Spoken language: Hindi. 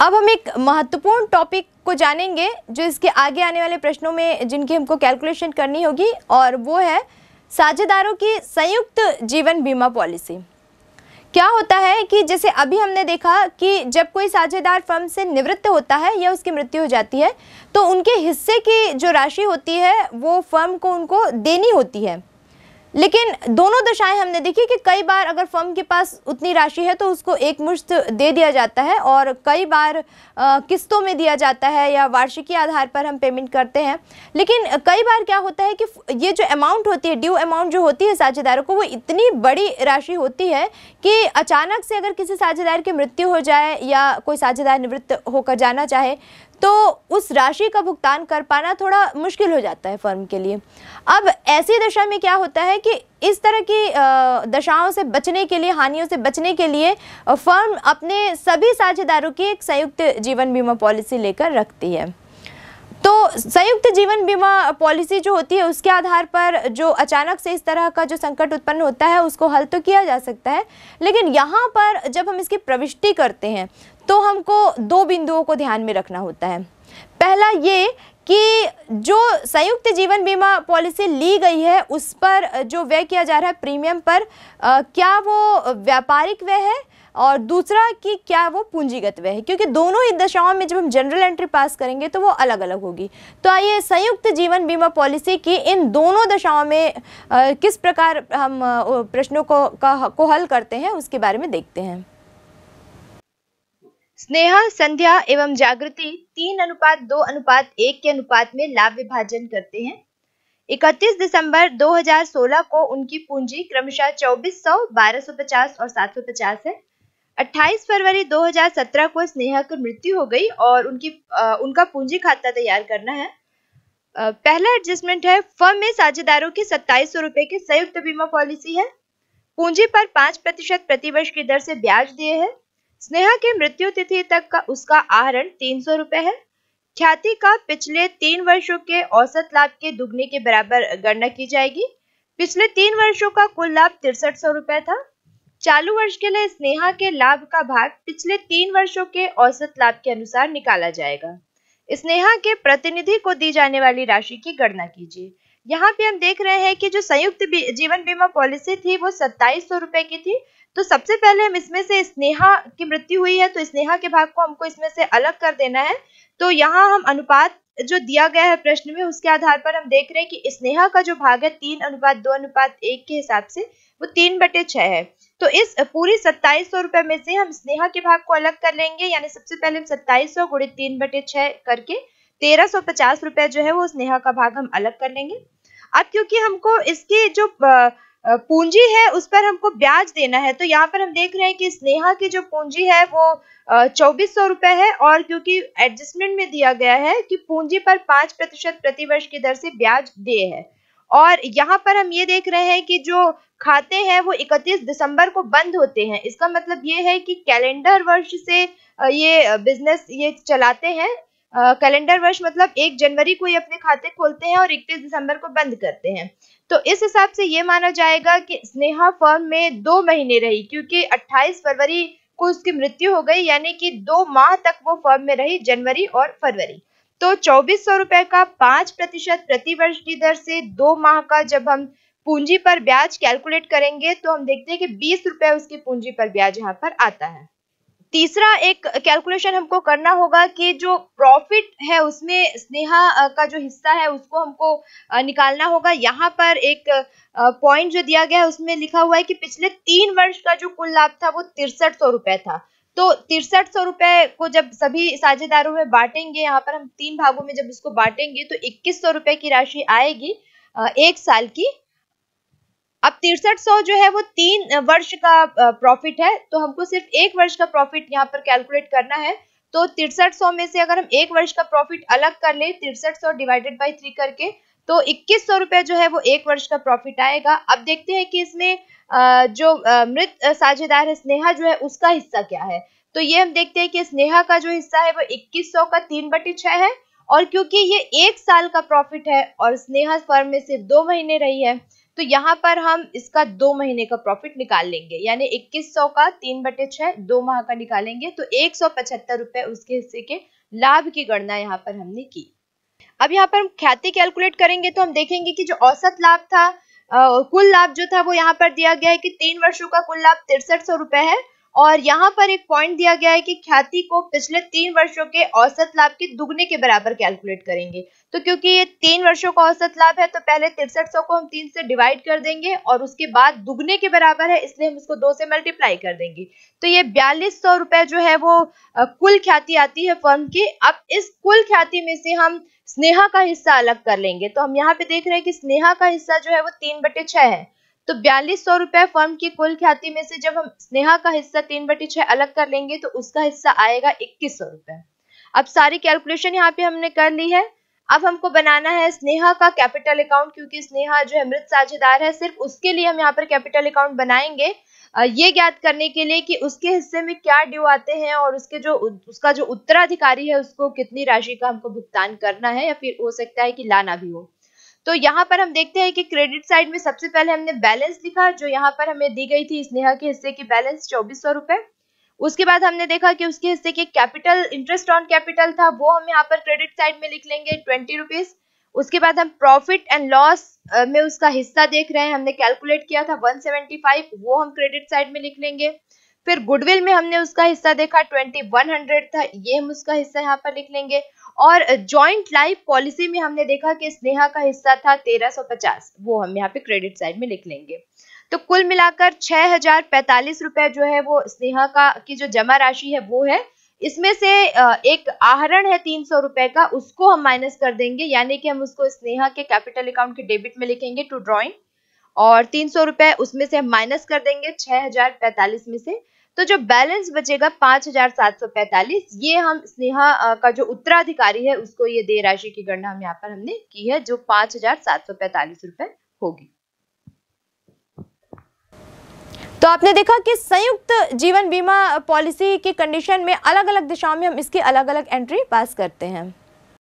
अब हम एक महत्वपूर्ण टॉपिक को जानेंगे जो इसके आगे आने वाले प्रश्नों में जिनकी हमको कैलकुलेशन करनी होगी और वो है साझेदारों की संयुक्त जीवन बीमा पॉलिसी क्या होता है कि जैसे अभी हमने देखा कि जब कोई साझेदार फर्म से निवृत्त होता है या उसकी मृत्यु हो जाती है तो उनके हिस्से की जो राशि होती है वो फर्म को उनको देनी होती है लेकिन दोनों दशाएं हमने देखी कि कई बार अगर फर्म के पास उतनी राशि है तो उसको एक मुश्त दे दिया जाता है और कई बार किस्तों में दिया जाता है या वार्षिकी आधार पर हम पेमेंट करते हैं लेकिन कई बार क्या होता है कि ये जो अमाउंट होती है ड्यू अमाउंट जो होती है साझेदारों को वो इतनी बड़ी राशि होती है कि अचानक से अगर किसी साझेदार की मृत्यु हो जाए या कोई साझेदार निवृत्त होकर जाना चाहे तो उस राशि का भुगतान कर पाना थोड़ा मुश्किल हो जाता है फर्म के लिए अब ऐसी दशा में क्या होता है कि इस तरह की दशाओं से बचने के लिए हानियों से बचने के लिए फर्म अपने सभी साझेदारों की एक संयुक्त जीवन बीमा पॉलिसी लेकर रखती है तो संयुक्त जीवन बीमा पॉलिसी जो होती है उसके आधार पर जो अचानक से इस तरह का जो संकट उत्पन्न होता है उसको हल तो किया जा सकता है लेकिन यहाँ पर जब हम इसकी प्रविष्टि करते हैं तो हमको दो बिंदुओं को ध्यान में रखना होता है पहला ये कि जो संयुक्त जीवन बीमा पॉलिसी ली गई है उस पर जो व्यय किया जा रहा है प्रीमियम पर आ, क्या वो व्यापारिक व्यय है और दूसरा कि क्या वो पूंजीगत व्यय है क्योंकि दोनों ही दशाओं में जब हम जनरल एंट्री पास करेंगे तो वो अलग अलग होगी तो आइए संयुक्त जीवन बीमा पॉलिसी की इन दोनों दशाओं में आ, किस प्रकार हम प्रश्नों को का, को हल करते हैं उसके बारे में देखते हैं स्नेहा संध्या एवं जागृति तीन अनुपात दो अनुपात एक के अनुपात में लाभ विभाजन करते हैं 31 दिसंबर 2016 को उनकी पूंजी क्रमशः 2400, 1250 और 750 है 28 फरवरी 2017 को स्नेहा की मृत्यु हो गई और उनकी आ, उनका पूंजी खाता तैयार करना है आ, पहला एडजस्टमेंट है फर्म में साझेदारों की सत्ताईस सौ रुपए की संयुक्त बीमा पॉलिसी है पूंजी पर पांच प्रतिशत प्रतिवर्ष की दर से ब्याज दिए है स्नेहा के मृत्यु तिथि तक का उसका आहरण तीन सौ रुपए है ख्याति का पिछले तीन वर्षों के औसत लाभ के दुगने के बराबर गणना की जाएगी पिछले तीन वर्षों का कुल लाभ तिरसठ सौ रुपए था चालू वर्ष के लिए स्नेहा के लाभ का भाग पिछले तीन वर्षों के औसत लाभ के अनुसार निकाला जाएगा स्नेहा के प्रतिनिधि को दी जाने वाली राशि की गणना कीजिए यहाँ पे हम देख रहे हैं कि जो संयुक्त जीवन बीमा पॉलिसी थी वो सत्ताईस सौ रुपए की थी तो सबसे पहले हम इसमें से स्नेहा की मृत्यु हुई है तो स्नेहा के भाग को हमको इसमें से अलग कर देना है तो यहाँ हम अनुपात जो दिया गया है प्रश्न में उसके आधार पर हम देख रहे हैं कि स्नेहा का जो भाग है तीन अनुपात दो अनुपात एक के हिसाब से वो तीन बटे छह है तो इस पूरी सत्ताईस सौ रुपए में से हम स्नेहा के भाग को अलग कर लेंगे यानी सबसे पहले हम सत्ताईस सौ गुड़े तीन बटे छह करके तेरह सौ पचास रुपया जो है वो स्नेहा का भाग हम अलग कर लेंगे अब क्योंकि हमको इसकी जो पूंजी है उस पर हमको ब्याज देना है तो यहाँ पर हम देख रहे हैं कि स्नेहा की जो पूंजी है वो चौबीस सौ रुपए है और क्योंकि एडजस्टमेंट में दिया गया है कि पूंजी पर पांच प्रतिशत प्रतिवर्ष की दर से ब्याज दे है और यहाँ पर हम ये देख रहे हैं कि जो खाते हैं वो 31 दिसंबर को बंद होते हैं इसका मतलब ये है कि कैलेंडर वर्ष से ये बिजनेस ये चलाते हैं कैलेंडर वर्ष मतलब एक जनवरी को ही अपने खाते खोलते हैं और इकतीस दिसंबर को बंद करते हैं तो इस हिसाब से ये माना जाएगा कि स्नेहा फर्म में दो महीने रही क्योंकि 28 फरवरी को उसकी मृत्यु हो गई यानी कि दो माह तक वो फर्म में रही जनवरी और फरवरी तो चौबीस सौ रुपए का पांच प्रतिशत प्रतिवर्ष की दर से दो माह का जब हम पूंजी पर ब्याज कैलकुलेट करेंगे तो हम देखते हैं कि बीस रुपए उसकी पूंजी पर ब्याज यहाँ पर आता है तीसरा एक कैलकुलेशन हमको करना होगा कि जो प्रॉफिट है उसमें स्नेहा का जो हिस्सा है उसको हमको निकालना होगा यहाँ पर एक पॉइंट जो दिया गया है उसमें लिखा हुआ है कि पिछले तीन वर्ष का जो कुल लाभ था वो तिरसठ सौ रुपए था तो तिरसठ सौ रुपए को जब सभी साझेदारों में बांटेंगे यहाँ पर हम तीन भागों में जब इसको बांटेंगे तो इक्कीस सौ रुपए की राशि आएगी एक साल की अब तिरसठ सौ जो है वो तीन वर्ष का प्रॉफिट है तो हमको सिर्फ एक वर्ष का प्रॉफिट यहाँ पर कैलकुलेट करना है तो तिरसठ सौ में से अगर हम एक वर्ष का प्रॉफिट अलग कर ले तिरसठ सौ डिवाइडेड बाई थ्री करके तो इक्कीस सौ रुपया जो है वो एक वर्ष का प्रॉफिट आएगा अब देखते हैं कि इसमें जो मृत साझेदार है स्नेहा जो है उसका हिस्सा क्या है तो ये हम देखते हैं कि स्नेहा का जो हिस्सा है वो इक्कीस सौ का तीन बटी छह है और क्योंकि ये एक साल का प्रॉफिट है और स्नेहा फर्म में सिर्फ दो महीने रही है तो यहाँ पर हम इसका दो महीने का प्रॉफिट निकाल लेंगे यानी इक्कीस सौ का तीन बटे छह दो माह का निकालेंगे तो एक सौ पचहत्तर रुपए उसके हिस्से के लाभ की गणना यहाँ पर हमने की अब यहाँ पर हम ख्याति कैलकुलेट करेंगे तो हम देखेंगे कि जो औसत लाभ था आ, कुल लाभ जो था वो यहाँ पर दिया गया है कि तीन वर्षों का कुल लाभ तिरसठ सौ रुपए है और यहाँ पर एक पॉइंट दिया गया है कि ख्याति को पिछले तीन वर्षों के औसत लाभ के दुगने के बराबर कैलकुलेट करेंगे तो क्योंकि ये तीन वर्षों का औसत लाभ है तो पहले तिरसठ सौ को हम तीन से डिवाइड कर देंगे और उसके बाद दुगने के बराबर है इसलिए हम इसको दो से मल्टीप्लाई कर देंगे तो ये बयालीस सौ रुपए जो है वो कुल ख्याति आती है फर्म की अब इस कुल ख्याति में से हम स्नेहा का हिस्सा अलग कर लेंगे तो हम यहाँ पे देख रहे हैं कि स्नेहा का हिस्सा जो है वो तीन बटे छह है तो बयालीस सौ रुपए फर्म की कुल ख्याति में से जब हम स्नेहा का हिस्सा तीन बटी छह अलग कर लेंगे तो उसका हिस्सा आएगा इक्कीस सौ रुपए अब सारी कैलकुलेशन यहाँ पे हमने कर ली है अब हमको बनाना है स्नेहा का कैपिटल अकाउंट क्योंकि स्नेहा जो अमृत साझेदार है सिर्फ उसके लिए हम यहाँ पर कैपिटल अकाउंट बनाएंगे ये ज्ञात करने के लिए कि उसके हिस्से में क्या ड्यू आते हैं और उसके जो उसका जो उत्तराधिकारी है उसको कितनी राशि का हमको भुगतान करना है या फिर हो सकता है कि लाना भी हो तो यहाँ पर हम देखते हैं कि क्रेडिट साइड में सबसे पहले हमने बैलेंस लिखा जो यहाँ पर हमें दी गई थी स्नेहा के हिस्से की बैलेंस चौबीस सौ रुपए उसके बाद हमने देखा कि उसके हिस्से के कैपिटल इंटरेस्ट ऑन कैपिटल था वो हम यहाँ पर क्रेडिट साइड में लिख लेंगे ट्वेंटी रुपीज उसके बाद हम प्रॉफिट एंड लॉस में उसका हिस्सा देख रहे हैं हमने कैलकुलेट किया था वन वो हम क्रेडिट साइड में लिख लेंगे फिर गुडविल में हमने उसका हिस्सा देखा ट्वेंटी था ये हम उसका हिस्सा यहाँ पर लिख लेंगे और जॉइंट लाइफ पॉलिसी में हमने देखा कि स्नेहा का हिस्सा था 1350 वो हम यहाँ पे क्रेडिट साइड में लिख लेंगे तो कुल मिलाकर छह हजार पैतालीस रुपए जो है वो स्नेहा का की जो जमा राशि है वो है इसमें से एक आहरण है तीन सौ रुपए का उसको हम माइनस कर देंगे यानी कि हम उसको स्नेहा के कैपिटल अकाउंट के डेबिट में लिखेंगे टू ड्रॉइंग और तीन सौ रुपए उसमें से हम माइनस कर देंगे छह हजार पैंतालीस में से तो जो बैलेंस बचेगा पांच हजार सात सौ पैंतालीस ये हम स्नेहा का जो उत्तराधिकारी है उसको ये दे राशि की गणना हम यहाँ पर हमने की है जो पांच हजार सात सौ पैंतालीस रुपए होगी तो आपने देखा कि संयुक्त जीवन बीमा पॉलिसी की कंडीशन में अलग अलग दिशाओं में हम इसकी अलग अलग एंट्री पास करते हैं